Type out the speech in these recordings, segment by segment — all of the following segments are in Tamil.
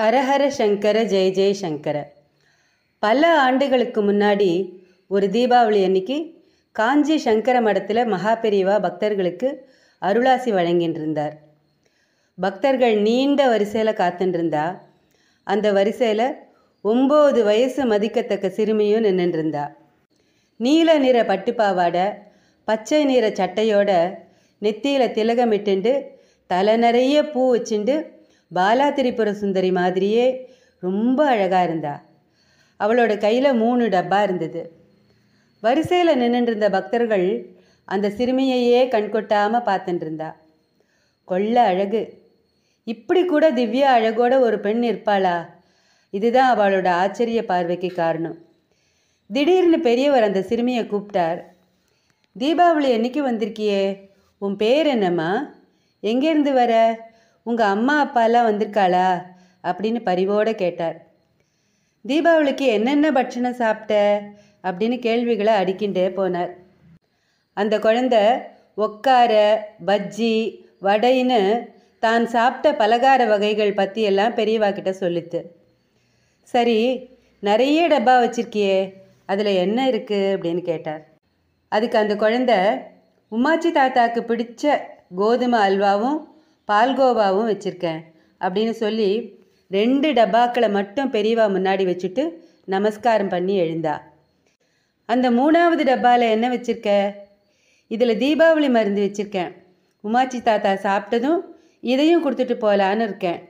ஹரஹர சங்கர ஜெய ஜெய சங்கர பல ஆண்டுகளுக்கு முன்னாடி ஒரு தீபாவளி அன்னைக்கு காஞ்சி சங்கர மடத்தில் மகாபெரிவா பக்தர்களுக்கு அருளாசி வழங்கின்றிருந்தார் பக்தர்கள் நீண்ட வரிசையில் காத்துருந்தா அந்த வரிசையில் ஒம்பது வயசு மதிக்கத்தக்க சிறுமியும் நின்றுருந்தா நீல நிற பட்டுப்பாவாடை பச்சை நிற சட்டையோட நெத்தியில் திலகமிட்டுண்டு தலை நிறைய பூ வச்சுண்டு பாலா திரிபுர சுந்தரி மாதிரியே ரொம்ப அழகாக இருந்தா அவளோட கையில் மூணு டப்பா இருந்தது வரிசையில் நின்றுருந்த பக்தர்கள் அந்த சிறுமியையே கண்கொட்டாமல் பார்த்துட்டு கொள்ள அழகு இப்படி கூட திவ்யா அழகோட ஒரு பெண் இருப்பாளா இதுதான் அவளோட ஆச்சரிய பார்வைக்கு காரணம் திடீர்னு பெரியவர் அந்த சிறுமியை கூப்பிட்டார் தீபாவளி என்னைக்கு வந்திருக்கியே உன் பேர் என்னம்மா எங்கேருந்து வர உங்கள் அம்மா அப்பாலாம் வந்திருக்காளா அப்படின்னு பரிவோடு கேட்டார் தீபாவளிக்கு என்னென்ன பட்சணம் சாப்பிட்ட அப்படின்னு கேள்விகளை அடிக்கின்றே போனார் அந்த குழந்த ஒக்கார பஜ்ஜி வடைன்னு தான் சாப்பிட்ட பலகார வகைகள் பற்றியெல்லாம் பெரியவா கிட்ட சொல்லித்து சரி நிறைய டப்பா வச்சிருக்கியே அதில் என்ன இருக்குது அப்படின்னு கேட்டார் அதுக்கு அந்த குழந்த உமாச்சி தாத்தாக்கு பிடிச்ச கோதுமை அல்வாவும் பால்கோவாவும் வச்சுருக்கேன் அப்படின்னு சொல்லி ரெண்டு டப்பாக்களை மட்டும் பெரியவா முன்னாடி வச்சுட்டு நமஸ்காரம் பண்ணி எழுந்தா அந்த மூணாவது டப்பாவில் என்ன வச்சுருக்க இதில் தீபாவளி மருந்து வச்சுருக்கேன் உமாச்சி தாத்தா சாப்பிட்டதும் இதையும் கொடுத்துட்டு போகலான்னு இருக்கேன்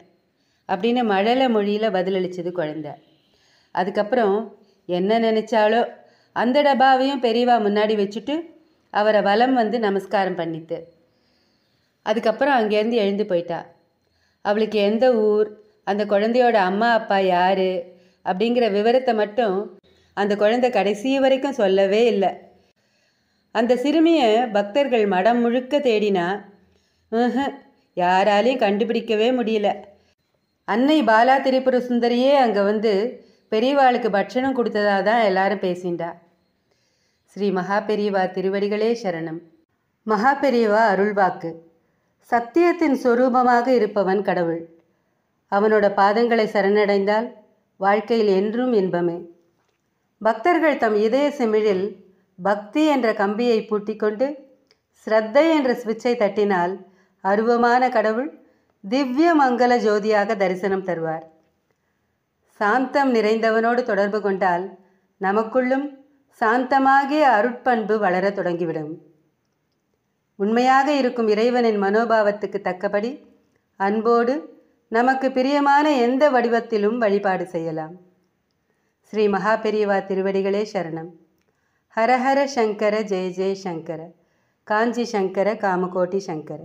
அப்படின்னு மழலை மொழியில் பதிலளித்தது குழந்த அதுக்கப்புறம் என்ன நினச்சாலோ அந்த டப்பாவையும் பெரியவா முன்னாடி வச்சுட்டு அவரை வலம் வந்து நமஸ்காரம் பண்ணிட்டு அதுக்கப்புறம் அங்கேருந்து எழுந்து போயிட்டா அவளுக்கு எந்த ஊர் அந்த குழந்தையோட அம்மா அப்பா யார் அப்படிங்கிற விவரத்தை மட்டும் அந்த குழந்தை கடைசி வரைக்கும் சொல்லவே இல்லை அந்த சிறுமியை பக்தர்கள் மடம் முழுக்க தேடினா யாராலையும் கண்டுபிடிக்கவே முடியல அன்னை பாலா திரிபுர சுந்தரியே அங்கே வந்து பெரியவாளுக்கு பட்சணம் கொடுத்ததாக தான் எல்லாரும் பேசிண்டா ஸ்ரீ மகா பெரியவா திருவடிகளே சரணம் மகா பெரியவா அருள்வாக்கு சத்தியத்தின் சொரூபமாக இருப்பவன் கடவுள் அவனோட பாதங்களை சரணடைந்தால் வாழ்க்கையில் என்றும் இன்பமே பக்தர்கள் தம் இதய செமிழில் பக்தி என்ற கம்பியை பூட்டிக்கொண்டு ஸ்ரத்தை என்ற சுவிட்சை தட்டினால் அருவமான கடவுள் திவ்ய மங்கள ஜோதியாக தரிசனம் தருவார் சாந்தம் நிறைந்தவனோடு தொடர்பு கொண்டால் நமக்குள்ளும் சாந்தமாகிய அருட்பண்பு வளர தொடங்கிவிடும் உண்மையாக இருக்கும் இறைவனின் மனோபாவத்துக்கு தக்கபடி அன்போடு நமக்கு பிரியமான எந்த வடிவத்திலும் வழிபாடு செய்யலாம் ஸ்ரீ மகாபெரியவா திருவடிகளே சரணம் ஹரஹர சங்கர ஜெய ஜெய சங்கர காஞ்சி சங்கர காமகோட்டி சங்கர